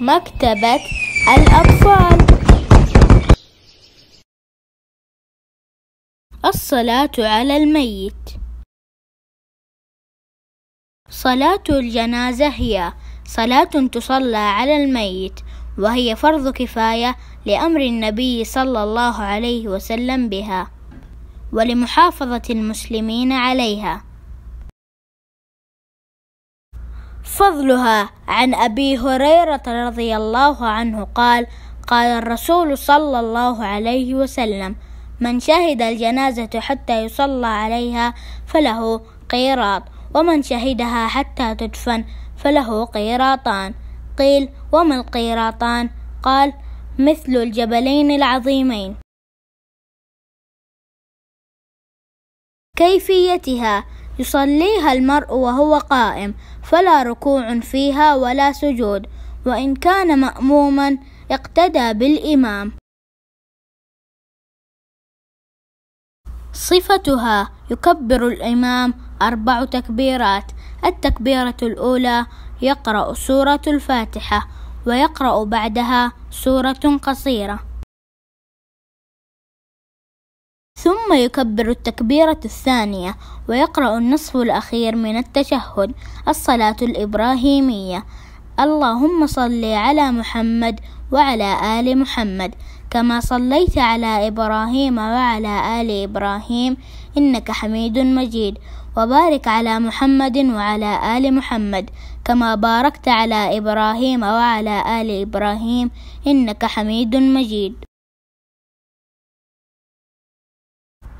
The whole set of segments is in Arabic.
مكتبة الأطفال الصلاة على الميت صلاة الجنازة هي صلاة تصلى على الميت وهي فرض كفاية لأمر النبي صلى الله عليه وسلم بها ولمحافظة المسلمين عليها فضلها عن أبي هريرة رضي الله عنه قال قال الرسول صلى الله عليه وسلم من شهد الجنازة حتى يصلى عليها فله قيراط ومن شهدها حتى تدفن فله قيراطان قيل وما القيراطان قال مثل الجبلين العظيمين كيفيتها يصليها المرء وهو قائم فلا ركوع فيها ولا سجود وإن كان مأموما اقتدى بالإمام صفتها يكبر الإمام أربع تكبيرات التكبيرة الأولى يقرأ سورة الفاتحة ويقرأ بعدها سورة قصيرة ثم يكبر التكبيرة الثانية ويقرأ النصف الأخير من التشهد الصلاة الإبراهيمية اللهم صل على محمد وعلى آل محمد كما صليت على إبراهيم وعلى آل إبراهيم إنك حميد مجيد وبارك على محمد وعلى آل محمد كما باركت على إبراهيم وعلى آل إبراهيم إنك حميد مجيد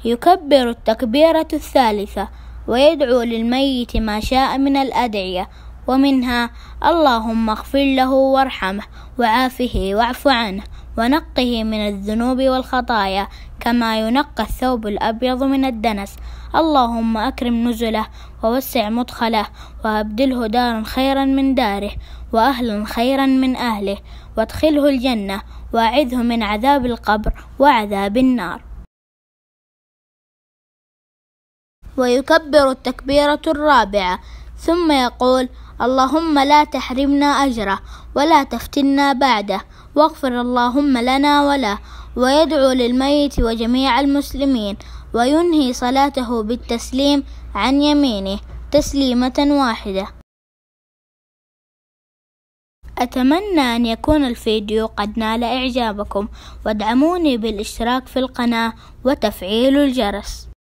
يكبر التكبيرة الثالثة ويدعو للميت ما شاء من الأدعية ومنها اللهم اغفر له وارحمه وعافه واعف عنه ونقه من الذنوب والخطايا كما ينقى الثوب الأبيض من الدنس اللهم أكرم نزله ووسع مدخله وأبدله دارا خيرا من داره وأهلا خيرا من أهله وادخله الجنة وأعذه من عذاب القبر وعذاب النار ويكبر التكبيرة الرابعة ثم يقول اللهم لا تحرمنا أجره ولا تفتنا بعده واغفر اللهم لنا وله ويدعو للميت وجميع المسلمين وينهي صلاته بالتسليم عن يمينه تسليمة واحدة أتمنى أن يكون الفيديو قد نال إعجابكم وادعموني بالاشتراك في القناة وتفعيل الجرس